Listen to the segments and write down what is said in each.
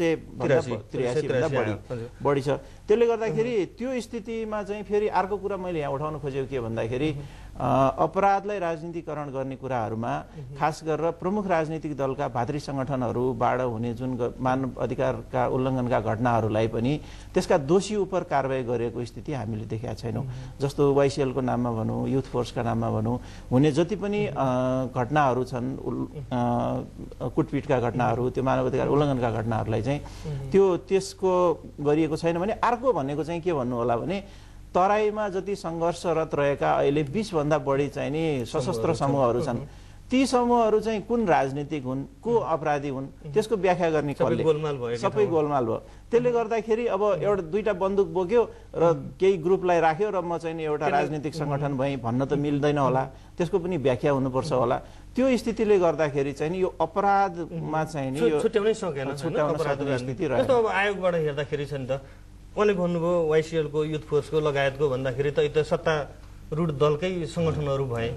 सय बढी बढी छ त्यसले गर्दाखेरि त्यो स्थितिमा चाहिँ फेरि अर्को कुरा मैले यहाँ उठाउन खोजेको के भन्दाखेरि अपराधलाई राजनीतिकरण गर्ने कुराहरूमा खास गरेर प्रमुख राजनीतिक दलका भातृ सङ्गठनहरूबाट हुने जुन मानव अधिकारका उल्लङ्घनका घटनाहरूलाई पनि त्यसका दोषी उप कारवाही गरेको स्थिति हामीले देखेका छैनौँ जस्तो वाइसिएलको नाममा भनौँ युथ फोर्सका नाममा भनौँ हुने जति पनि घटनाहरू छन् कुटपिटका घटनाहरू त्यो मानव अधिकार उल्लङ्घनका घटनाहरूलाई चाहिँ त्यो त्यसको गरिएको छैन भने अर्को भनेको चाहिँ के भन्नु होला भने तराईमा जति सङ्घर्षरत रहेका अहिले बिसभन्दा बढी चाहिँ नि सशस्त्र समूहहरू छन् ती समूहहरू चाहिँ कुन राजनीतिक हुन् को अपराधी हुन् त्यसको व्याख्या गर्ने कसले सबै गोलमाल भयो त्यसले गर्दाखेरि अब एउटा दुईवटा बन्दुक बोक्यो र केही ग्रुपलाई राख्यो र म चाहिँ एउटा राजनीतिक सङ्गठन भएँ भन्न त मिल्दैन होला त्यसको पनि व्याख्या हुनुपर्छ होला त्यो स्थितिले गर्दाखेरि चाहिँ यो अपराधमा चाहिँ नि छुट्याउनै सकेन आयोगबाट हेर्दाखेरि छ नि त उहाँले भन्नुभयो वाइसिएलको युथ फोर्सको लगायतको भन्दाखेरि त यो त सत्तारूढ दलकै सङ्गठनहरू भए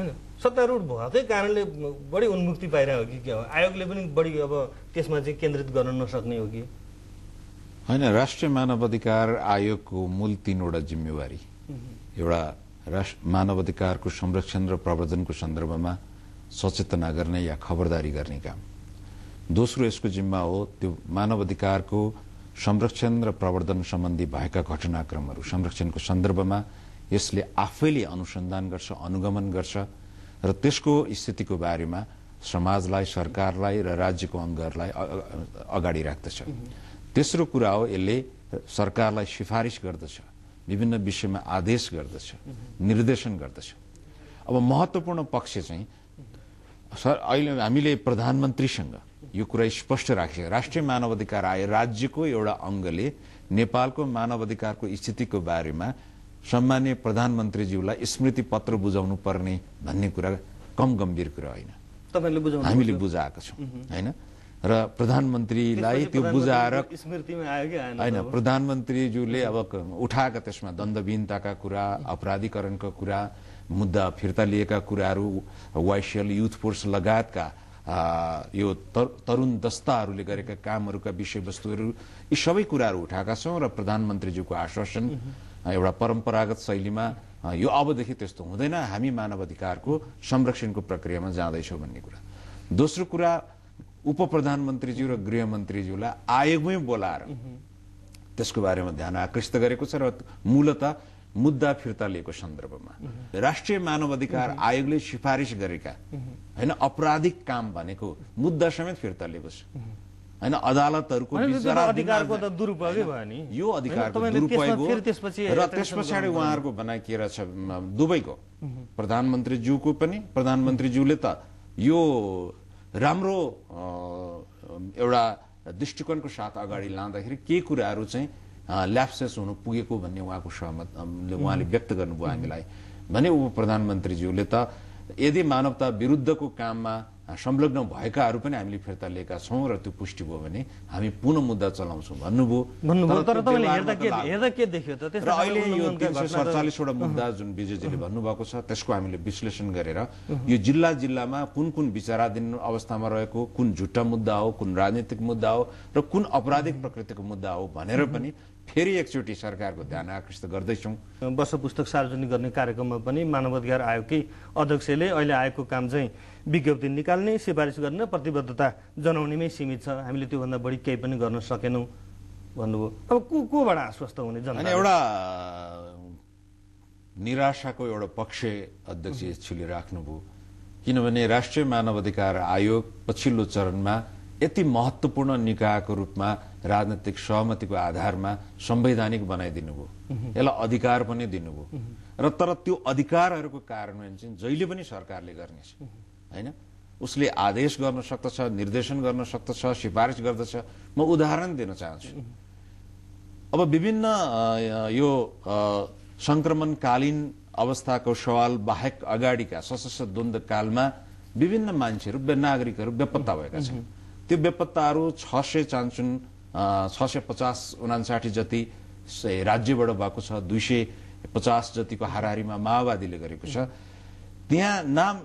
होइन सत्तारूढ भएकै कारणले बढी उन्मुक्ति पाइरहेको हो कि के हो आयोगले पनि बढी अब त्यसमा चाहिँ केन्द्रित गर्न नसक्ने हो कि होइन राष्ट्रिय मानवाधिकार आयोगको मूल तिनवटा जिम्मेवारी एउटा राष्ट्र मानवाधिकारको संरक्षण र प्रवर्धनको सन्दर्भमा सचेतना गर्ने या खबरदारी गर्ने काम दोस्रो यसको जिम्मा हो त्यो मानवाधिकारको संरक्षण र प्रवर्धन सम्बन्धी भएका घटनाक्रमहरू संरक्षणको सन्दर्भमा यसले आफैले अनुसन्धान गर्छ अनुगमन गर्छ र त्यसको स्थितिको बारेमा समाजलाई सरकारलाई र राज्यको अङ्गहरूलाई अगाडि राख्दछ तेस्रो कुरा हो यसले सरकारलाई सिफारिस गर्दछ विभिन्न विषयमा आदेश गर्दछ निर्देशन गर्दछ अब महत्त्वपूर्ण पक्ष चाहिँ सर अहिले हामीले प्रधानमन्त्रीसँग यो कुरा स्पष्ट राखे राष्ट्रिय मानवाधिकार आयो राज्यको एउटा अङ्गले नेपालको मानवाधिकारको स्थितिको बारेमा सम्मान्य प्रधानमन्त्रीज्यूलाई स्मृति पत्र बुझाउनु पर्ने भन्ने कुरा कम गम्भीर कुरा होइन हामीले बुझाएको छौँ होइन र प्रधानमन्त्रीलाई त्यो बुझाएर होइन प्रधानमन्त्रीज्यूले अब उठाएका त्यसमा दण्डविहीनताका कुरा अपराधीकरणका कुरा मुद्दा फिर्ता लिएका कुराहरू वाइसएल युथ फोर्स लगायतका यो तरुण दस्ताहरूले गरेका कामहरूका विषयवस्तुहरू यी सबै कुराहरू उठाएका छौँ र प्रधानमन्त्रीज्यूको आश्वासन mm-hmm. एउटा परम्परागत शैलीमा यो अबदेखि त्यस्तो हुँदैन हामी मानव अधिकारको संरक्षणको प्रक्रियामा जाँदैछौँ भन्ने कुरा दोस्रो कुरा उप प्रधानमन्त्रीज्यू र गृहमन्त्रीज्यूलाई आयोगमै बोलाएर mm-hmm. त्यसको बारेमा ध्यान आकृष्ट गरेको छ र मूलत मुद्दा फिर्ता लिएको सन्दर्भमा राष्ट्रिय मानव अधिकार आयोगले सिफारिस गरेका होइन अपराधिक काम भनेको मुद्दा समेत फिर्ता लिएको छ होइन अदालतहरूको यो अधिकारको दुरुपयोग र त्यस पछाडि उहाँहरूको भनाइ के रहेछ दुबईको प्रधानमन्त्रीज्यूको पनि प्रधानमन्त्रीज्यूले त यो राम्रो एउटा दृष्टिकोणको साथ अगाडि लाँदाखेरि के कुराहरू चाहिँ ल्याप्सेस हुनु पुगेको भन्ने उहाँको सहमतले उहाँले व्यक्त गर्नुभयो हामीलाई भने उप प्रधानमन्त्रीज्यूले त यदि मानवता विरुद्धको काममा संलग्न भएकाहरू पनि हामीले फिर्ता लिएका छौँ र त्यो पुष्टि भयो भने हामी पुनः मुद्दा चलाउँछौँ भन्नुभयो र अहिले यो तिन सय सडचालिसवटा मुद्दा जुन विजयजीले भन्नुभएको छ त्यसको हामीले विश्लेषण गरेर यो जिल्ला जिल्लामा कुन कुन विचाराधीन अवस्थामा रहेको कुन झुट्टा मुद्दा हो कुन राजनीतिक मुद्दा हो र कुन अपराधिक प्रकृतिको मुद्दा हो भनेर पनि फेरि एकचोटि सरकारको ध्यान आकृष्ट गर्दैछौँ वर्ष पुस्तक सार्वजनिक गर्ने कार्यक्रममा पनि मानव अधिकार आयोगकै अध्यक्षले अहिले आएको काम चाहिँ विज्ञप्ति निकाल्ने सिफारिस गर्ने प्रतिबद्धता जनाउनेमै सीमित छ हामीले त्योभन्दा बढी केही पनि गर्न सकेनौँ भन्नुभयो अब को कोबाट आश्वस्त हुने जनता एउटा निराशाको एउटा पक्ष अध्यक्ष राख्नुभयो किनभने राष्ट्रिय मानवाधिकार आयोग पछिल्लो चरणमा यति महत्त्वपूर्ण निकायको रूपमा राजनैतिक सहमतिको आधारमा संवैधानिक बनाइदिनुभयो यसलाई अधिकार पनि दिनुभयो र तर त्यो अधिकारहरूको कार्यान्वयन चाहिँ जहिले पनि सरकारले गर्नेछ होइन उसले आदेश गर्न सक्दछ निर्देशन गर्न सक्दछ सिफारिस गर्दछ म उदाहरण दिन चाहन्छु अब विभिन्न यो सङ्क्रमणकालीन अवस्थाको सवाल बाहेक अगाडिका सशस्त्र द्वन्द्वकालमा विभिन्न मान्छेहरू नागरिकहरू बेपत्ता भएका छन् त्यो बेपत्ताहरू छ सय चान्सुन छ सय पचास उनासाठी जति राज्यबाट भएको छ दुई सय पचास जतिको हाराहारीमा माओवादीले गरेको छ त्यहाँ नाम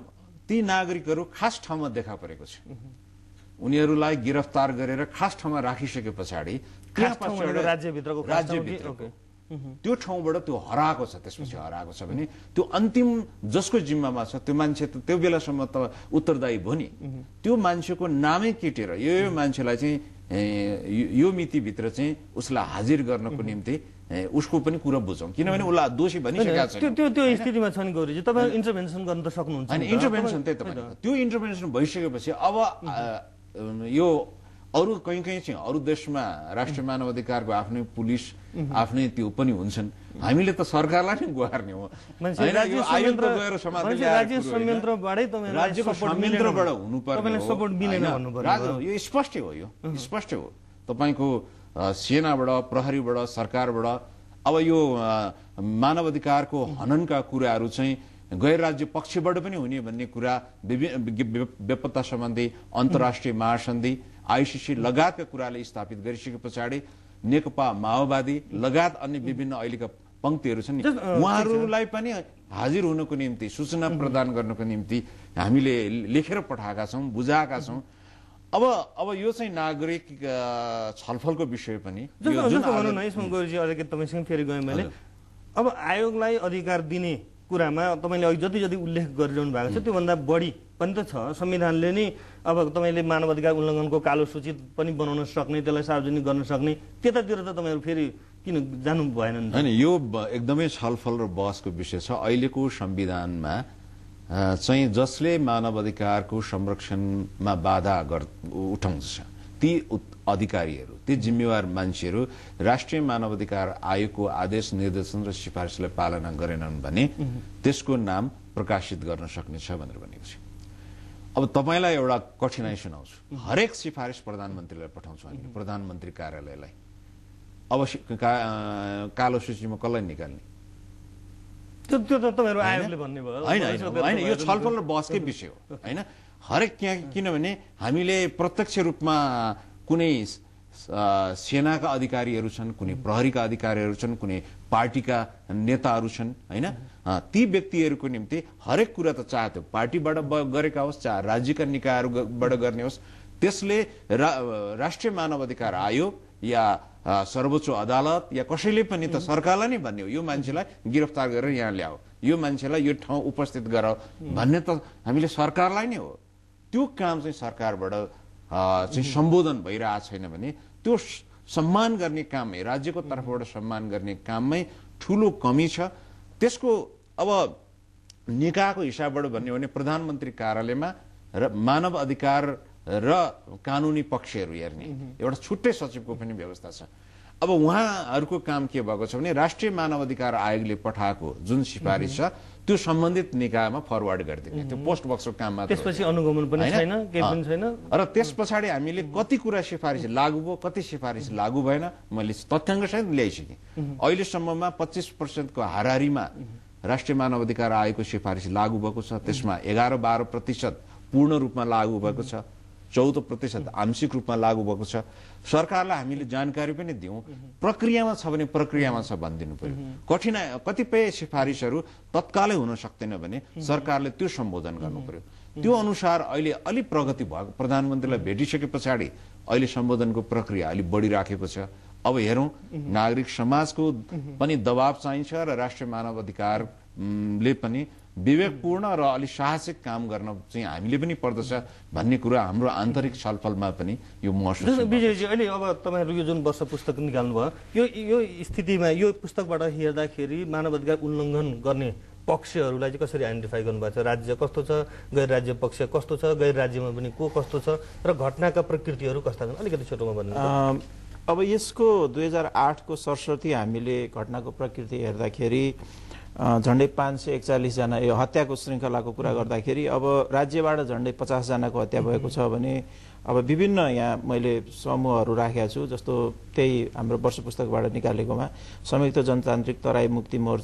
ती नागरिकहरू खास ठाउँमा देखा परेको छ उनीहरूलाई गिरफ्तार गरेर खास ठाउँमा राखिसके पछाडि त्यो ठाउँबाट त्यो हराएको छ त्यसपछि हराएको छ भने त्यो अन्तिम जसको जिम्मामा छ त्यो मान्छे त त्यो बेलासम्म त उत्तरदायी भयो नि त्यो मान्छेको नामै केटेर यो यो मान्छेलाई चाहिँ यो मितिभित्र चाहिँ उसलाई हाजिर गर्नको निम्ति उसको पनि कुरा बुझौँ किनभने उसलाई दोषी भनिसकेको छ त्यो त्यो स्थितिमा तपाईँ इन्टरभेन्सन गर्न त सक्नुहुन्छ इन्टरभेन्सन त्यही त त्यो इन्टरभेन्सन भइसकेपछि अब यो अरू कहीँ कहीँ चाहिँ अरू देशमा राष्ट्रिय मानव अधिकारको आफ्नै पुलिस आफ्नै त्यो पनि हुन्छन् हामीले त सरकारलाई नै गुहार्ने हो राज्यको संयन्त्रबाट यो स्पष्टै हो यो स्पष्टै हो तपाईँको सेनाबाट प्रहरीबाट सरकारबाट अब यो मानव अधिकारको हननका कुराहरू चाहिँ गैर राज्य पक्षबाट पनि हुने भन्ने कुरा विपत्ता सम्बन्धी अन्तर्राष्ट्रिय महासन्धि आइसिसी लगायतका कुराले स्थापित गरिसके पछाडि नेकपा माओवादी लगायत अन्य विभिन्न अहिलेका पङ्क्तिहरू छन् नि उहाँहरूलाई पनि हाजिर हुनको निम्ति सूचना प्रदान गर्नको निम्ति हामीले लेखेर पठाएका छौँ बुझाएका छौँ अब अब यो चाहिँ नागरिक छलफलको विषय पनि जुन अलिकति तपाईँसँग फेरि गएँ मैले अब आयोगलाई अधिकार दिने कुरामा तपाईँले अघि जति जति उल्लेख गरिरहनु भएको छ त्योभन्दा बढी पनि त छ संविधानले नै अब तपाईँले मानवाधिकार उल्लङ्घनको कालो सूची पनि बनाउन सक्ने त्यसलाई सार्वजनिक गर्न सक्ने त्यतातिर त तपाईँहरू फेरि किन जानु भएन होइन यो एकदमै छलफल र बहसको विषय छ अहिलेको संविधानमा चाहिँ जसले मानवाधिकारको संरक्षणमा बाधा गर् उठाउँदछ ती अधिकारीहरू ती जिम्मेवार मान्छेहरू राष्ट्रिय मानवाधिकार आयोगको आदेश निर्देशन र सिफारिसलाई पालना गरेनन् भने त्यसको नाम प्रकाशित गर्न सक्नेछ भनेर भनेको छ अब तपाईँलाई एउटा कठिनाई सुनाउँछु हरेक सिफारिस प्रधानमन्त्रीलाई पठाउँछौँ प्रधानमन्त्री कार्यालयलाई अब कालो सूचीमा कसलाई निकाल्ने त्यो त तपाईँहरू आयोगले भन्ने भयो होइन होइन यो छलफल र बहसकै विषय हो होइन हरेक त्यहाँ किनभने हामीले प्रत्यक्ष रूपमा कुनै सेनाका अधिकारीहरू छन् कुनै प्रहरीका अधिकारीहरू छन् कुनै पार्टीका नेताहरू छन् होइन ती व्यक्तिहरूको निम्ति हरेक कुरा त चाहे त्यो पार्टीबाट गरेका होस् चाहे राज्यका निकायहरूबाट गर्ने होस् त्यसले राष्ट्रिय मानव अधिकार आयोग या सर्वोच्च अदालत या कसैले पनि त सरकारलाई नै भन्ने हो यो मान्छेलाई गिरफ्तार गरेर यहाँ ल्याओ यो मान्छेलाई यो ठाउँ उपस्थित गर भन्ने त हामीले सरकारलाई नै हो त्यो काम चाहिँ सरकारबाट चाहिँ सम्बोधन भइरहेको छैन भने त्यो सम्मान गर्ने कामै राज्यको तर्फबाट सम्मान गर्ने काममै ठुलो कमी छ त्यसको अब निकायको हिसाबबाट भन्यो भने प्रधानमन्त्री कार्यालयमा र मानव अधिकार र कानुनी पक्षहरू हेर्ने एउटा छुट्टै सचिवको पनि व्यवस्था छ अब उहाँहरूको काम के भएको छ भने राष्ट्रिय मानव अधिकार आयोगले पठाएको जुन सिफारिस छ त्यो सम्बन्धित निकायमा फरवर्ड गरिदिने त्यो पोस्ट बक्सको काम त्यसपछि अनुगमन पनि छैन केही पनि छैन र त्यस पछाडि हामीले कति कुरा सिफारिस लागु भयो कति सिफारिस लागु भएन मैले तथ्याङ्कसहित ल्याइसकेँ अहिलेसम्ममा पच्चिस पर्सेन्टको हारिमा राष्ट्रिय मानव अधिकार आयोगको सिफारिस लागू भएको छ त्यसमा एघार बाह्र प्रतिशत पूर्ण रूपमा लागु भएको छ चौध प्रतिशत आंशिक रूपमा लागू भएको छ सरकारलाई हामीले जानकारी पनि दियौँ प्रक्रियामा छ भने प्रक्रियामा छ भनिदिनु पर्यो कठिना कतिपय सिफारिसहरू तत्कालै हुन सक्दैन भने सरकारले त्यो सम्बोधन गर्नु पर्यो त्यो अनुसार अहिले अलिक प्रगति भएको प्रधानमन्त्रीलाई भेटिसके पछाडि अहिले सम्बोधनको प्रक्रिया अलिक बढिराखेको छ अब हेरौँ नागरिक समाजको पनि दबाब चाहिन्छ र राष्ट्रिय मानव अधिकारले पनि विवेकपूर्ण र अलिक साहसिक काम गर्न चाहिँ हामीले पनि पर्दछ भन्ने कुरो हाम्रो आन्तरिक छलफलमा पनि यो महसुस विजयजी अहिले अब तपाईँहरू यो जुन वर्ष पुस्तक निकाल्नुभयो यो यो स्थितिमा यो पुस्तकबाट हेर्दाखेरि मानव अधिकार उल्लङ्घन गर्ने पक्षहरूलाई चाहिँ कसरी आइडेन्टिफाई गर्नुभएको छ राज्य कस्तो छ गैर राज्य पक्ष कस्तो छ गैर राज्यमा पनि को कस्तो छ र घटनाका प्रकृतिहरू कस्ता छन् अलिकति छोटोमा भन्नु अब यसको दुई हजार आठको सरस्वती हामीले घटनाको प्रकृति हेर्दाखेरि झन्डै पाँच सय एकचालिसजना यो हत्याको श्रृङ्खलाको कुरा गर्दाखेरि अब राज्यबाट झन्डै पचासजनाको हत्या भएको छ भने अब विभिन्न यहाँ मैले समूहहरू राखेको छु जस्तो त्यही हाम्रो वर्ष पुस्तकबाट निकालेकोमा संयुक्त जनतान्त्रिक तराई मुक्ति मोर्चा